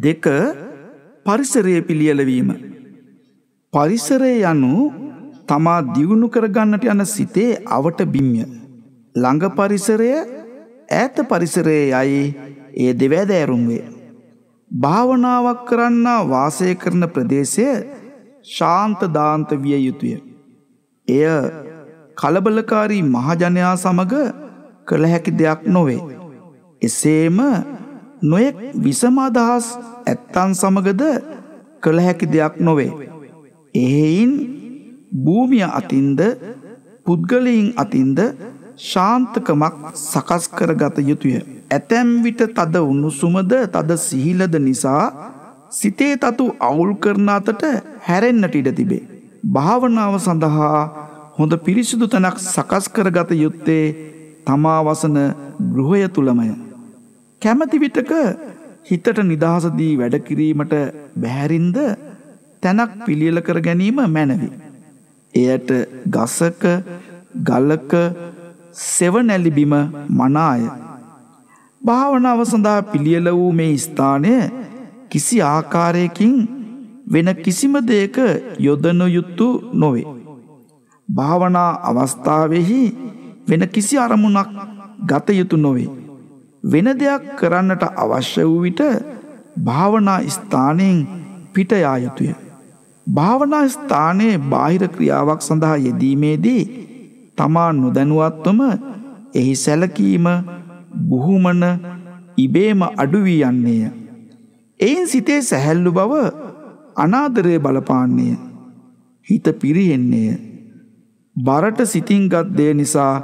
දෙක පරිසරය පිළියලවීම. පරිසරය යනු තමා දියුණු කරගන්නට යන සිතේ අවට බිම්ය. ළඟ පරිසරය ඈත පරිසරයේ යයි ඒ දෙවැදෑරුම් වේ. භාවනාවක් කරන්න වාසය කරන ප්‍රදේශය ශාන්ත දාන්ත විය යුතුය. එය කලබලකාරී මහජනයා සමග කළ හැකි දෙයක් නොවේ. එසේම නොයෙක් විසම අදහස් ඇත්තන් සමගද කළ හැකි දෙයක් නොවේ. එහෙයින් භූමිය අතින්ද පුද්ගලයින් අතින්ද ශාන්තකමක් සකස් කරගත යුතුය. ඇතැම් විට තද උණුසුමද තද සිහිලද නිසා සිතේ තතු අවුල් කරන අතට හැරෙන්නට ඉඩ තිබේ. භාවනාව සඳහා හොඳ පිරිසිදු තැනක් සකස් කරගත යුත්තේ තමා වසන ගෘහය තුළමය. කැමති විටක හිතට නිදහසදී වැඩ කිරීමට බැහැරින්ද තැනක් පිළියල කර ගැනීම මැනවි. එයට ගසක ගලක සෙවනැලිබිම මනාය. භාවනාව සඳහා පිළියල වූ මේ ස්ථානය කිසි ආකාරයකින් වෙන කිසිම දෙයක යොදනු යුත්තු නොවේ. භාවනා අවස්ථාවෙහි වෙන කිසි අරමුණක් ගත යුතු නොවේ. වෙන දෙයක් කරන්නට අවශ්‍ය වූ විට භාවනා ස්ථානයෙන් පිට යා යුතුය. භාවනා ස්ථානයේ බාහිර ක්‍රියාවක් සඳහා යෙදීමේදී තමා නොදැනුවත්වම එහි සැලකීම බුහුමන ඉබේම අඩුවී යන්නේය. එයින් සිතේ සැහැල්ලු බව අනාදරය බලපාන්නේය. හිත පිරිහෙන්නේය. බරට සිතින්ගත් දෙය නිසා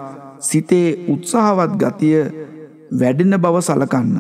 සිතේ උත්සාහවත් ගතිය වැඩෙන බව සලකන්න.